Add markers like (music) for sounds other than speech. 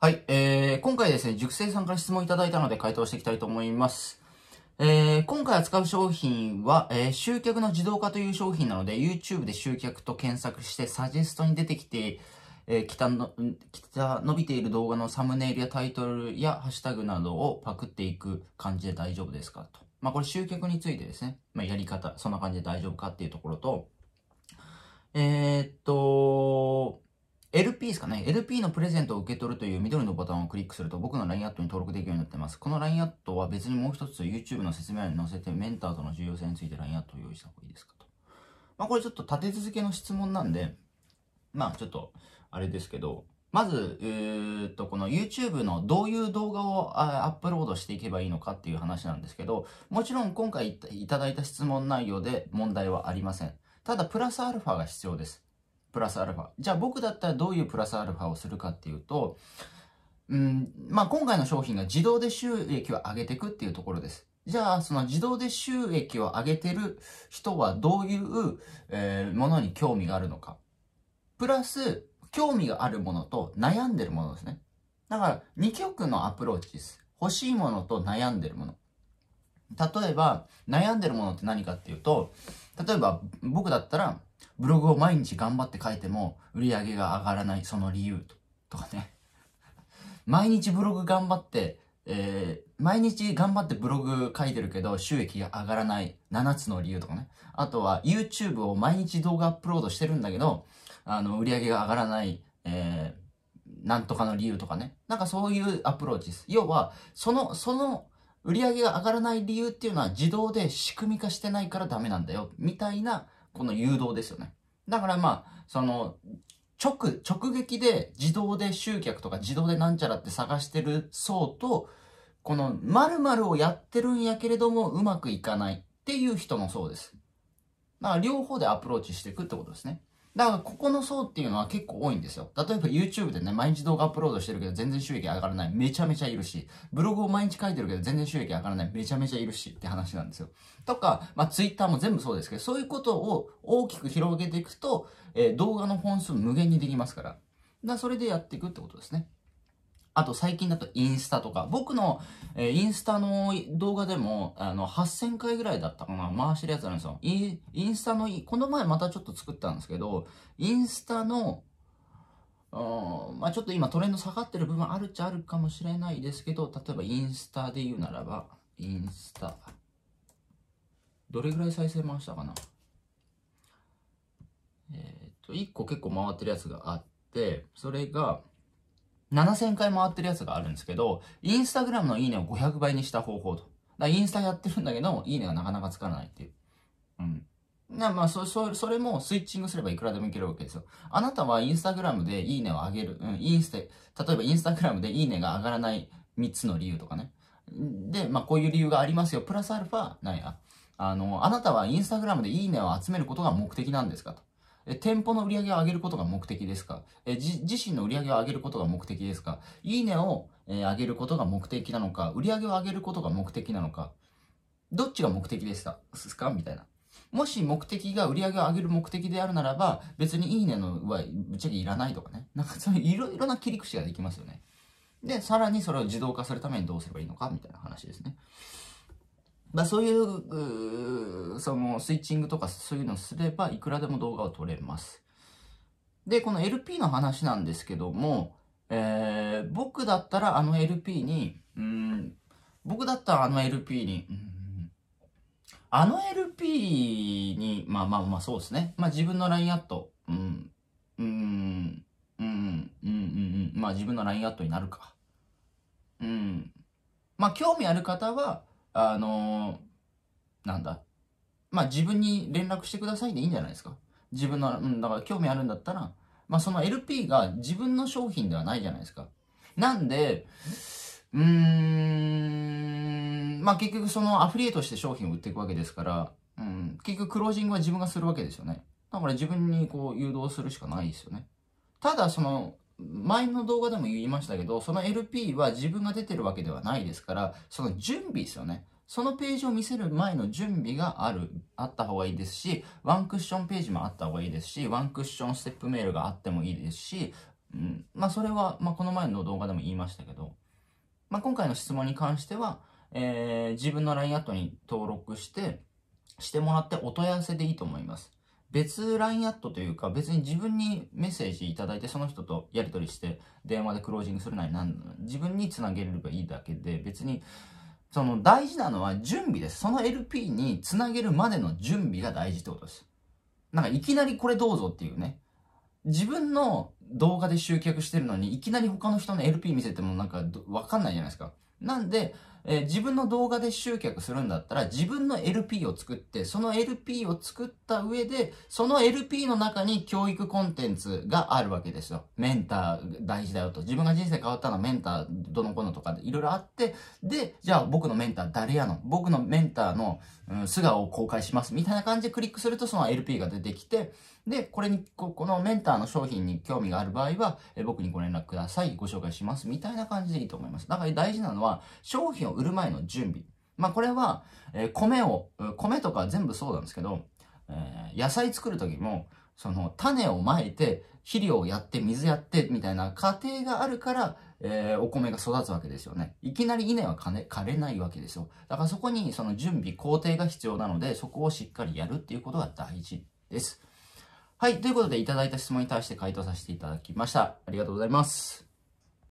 はい、えー、今回ですね、熟成さんから質問いただいたので回答していきたいと思います。えー、今回扱う商品は、えー、集客の自動化という商品なので、YouTube で集客と検索して、サジェストに出てきて、えー、北の、北伸びている動画のサムネイルやタイトルやハッシュタグなどをパクっていく感じで大丈夫ですかと。まあ、これ集客についてですね、まあ、やり方、そんな感じで大丈夫かっていうところと、えー、っと、LP ですかね。LP のプレゼントを受け取るという緑のボタンをクリックすると僕の LINE アットに登録できるようになってます。この LINE アットは別にもう一つ YouTube の説明欄に載せてメンターとの重要性について LINE アットを用意した方がいいですかと。まあこれちょっと立て続けの質問なんで、まあちょっとあれですけど、まず、えー、っと、この YouTube のどういう動画をアップロードしていけばいいのかっていう話なんですけど、もちろん今回いただいた質問内容で問題はありません。ただ、プラスアルファが必要です。プラスアルファ。じゃあ僕だったらどういうプラスアルファをするかっていうと、うんまあ、今回の商品が自動で収益を上げていくっていうところです。じゃあ、その自動で収益を上げてる人はどういう、えー、ものに興味があるのか。プラス、興味があるものと悩んでるものですね。だから、二極のアプローチです。欲しいものと悩んでるもの。例えば、悩んでるものって何かっていうと、例えば僕だったら、ブログを毎日頑張って書いても売り上げが上がらないその理由とかね (laughs) 毎日ブログ頑張って、えー、毎日頑張ってブログ書いてるけど収益が上がらない7つの理由とかね。あとは YouTube を毎日動画アップロードしてるんだけど、あの、売り上げが上がらない、えー、なんとかの理由とかね。なんかそういうアプローチです。要は、その、その、売り上げが上がらない理由っていうのは自動で仕組み化してないからダメなんだよ、みたいなこの誘導ですよね。だからまあ、その、直、直撃で自動で集客とか自動でなんちゃらって探してる層と、この〇〇をやってるんやけれどもうまくいかないっていう人もそうです。だから両方でアプローチしていくってことですね。だから、ここの層っていうのは結構多いんですよ。例えば YouTube でね、毎日動画アップロードしてるけど全然収益上がらない。めちゃめちゃいるし、ブログを毎日書いてるけど全然収益上がらない。めちゃめちゃいるしって話なんですよ。とか、まあ Twitter も全部そうですけど、そういうことを大きく広げていくと、えー、動画の本数無限にできますから。だからそれでやっていくってことですね。あと最近だとインスタとか、僕の、えー、インスタの動画でも、あの、8000回ぐらいだったかな、回してるやつなんですよ。インスタの、この前またちょっと作ったんですけど、インスタの、まあちょっと今トレンド下がってる部分あるっちゃあるかもしれないですけど、例えばインスタで言うならば、インスタ。どれぐらい再生回したかなえっ、と、1個結構回ってるやつがあって、それが、7000回回ってるやつがあるんですけど、インスタグラムのいいねを500倍にした方法と。だインスタやってるんだけど、いいねがなかなかつかないっていう。うん。な、まあ、そ、そ、それもスイッチングすればいくらでもいけるわけですよ。あなたはインスタグラムでいいねを上げる。うん、インスタ、例えばインスタグラムでいいねが上がらない3つの理由とかね。で、まあ、こういう理由がありますよ。プラスアルファ、なんや。あの、あなたはインスタグラムでいいねを集めることが目的なんですかと。え店舗の売り上げを上げることが目的ですかえ自身の売り上げを上げることが目的ですかいいねを、え上げることが目的なのか売り上げを上げることが目的なのかどっちが目的ですかすかみたいな。もし目的が売り上げを上げる目的であるならば、別にいいねのはぶっちゃけいらないとかね。なんかそういういろいろな切り口ができますよね。で、さらにそれを自動化するためにどうすればいいのかみたいな話ですね。まあそういう、うそのスイッチングとかそういうのをすればいくらでも動画を撮れます。で、この LP の話なんですけども、えー、僕だったらあの LP に、うん、僕だったらあの LP に、あの LP に、まあまあまあそうですね。まあ自分のラインアット、うん、うん、うん、うん、うん、うん、まあ自分のラインアットになるか。うん。まあ興味ある方は、あのー、なんだ、まあ自分に連絡してくださいでいいんじゃないですか。自分の、うん、だから興味あるんだったら、まあその LP が自分の商品ではないじゃないですか。なんで、うーん、まあ結局そのアフリエイトして商品を売っていくわけですから、うん、結局クロージングは自分がするわけですよね。だから自分にこう誘導するしかないですよね。ただその、前の動画でも言いましたけど、その LP は自分が出てるわけではないですから、その準備ですよね。そのページを見せる前の準備がある、あった方がいいですし、ワンクッションページもあった方がいいですし、ワンクッションステップメールがあってもいいですし、うん、まあそれは、まあこの前の動画でも言いましたけど、まあ今回の質問に関しては、えー、自分の LINE アットに登録して、してもらってお問い合わせでいいと思います。別 LINE アットというか、別に自分にメッセージいただいて、その人とやり取りして、電話でクロージングするなりなん、自分につなげればいいだけで、別に、その大事なのは準備です。その LP につなげるまでの準備が大事ってことです。なんかいきなりこれどうぞっていうね。自分の動画で集客してるのに、いきなり他の人の LP 見せてもなんかわかんないじゃないですか。なんで、えー、自分の動画で集客するんだったら、自分の LP を作って、その LP を作った上で、その LP の中に教育コンテンツがあるわけですよ。メンター大事だよと。自分が人生変わったのメンターどの子のとかいろいろあって、で、じゃあ僕のメンター誰やの僕のメンターの、うん、素顔を公開しますみたいな感じでクリックするとその LP が出てきて、で、これに、このメンターの商品に興味がある場合は、え僕にご連絡ください。ご紹介します。みたいな感じでいいと思います。だから大事なのは、商品を売る前の準備。まあ、これは、えー、米を、米とか全部そうなんですけど、えー、野菜作る時も、その、種をまいて、肥料をやって、水やって、みたいな過程があるから、えー、お米が育つわけですよね。いきなり稲は枯れ枯れないわけですよ。だからそこにその準備、工程が必要なので、そこをしっかりやるっていうことが大事です。はい。ということで、いただいた質問に対して回答させていただきました。ありがとうございます。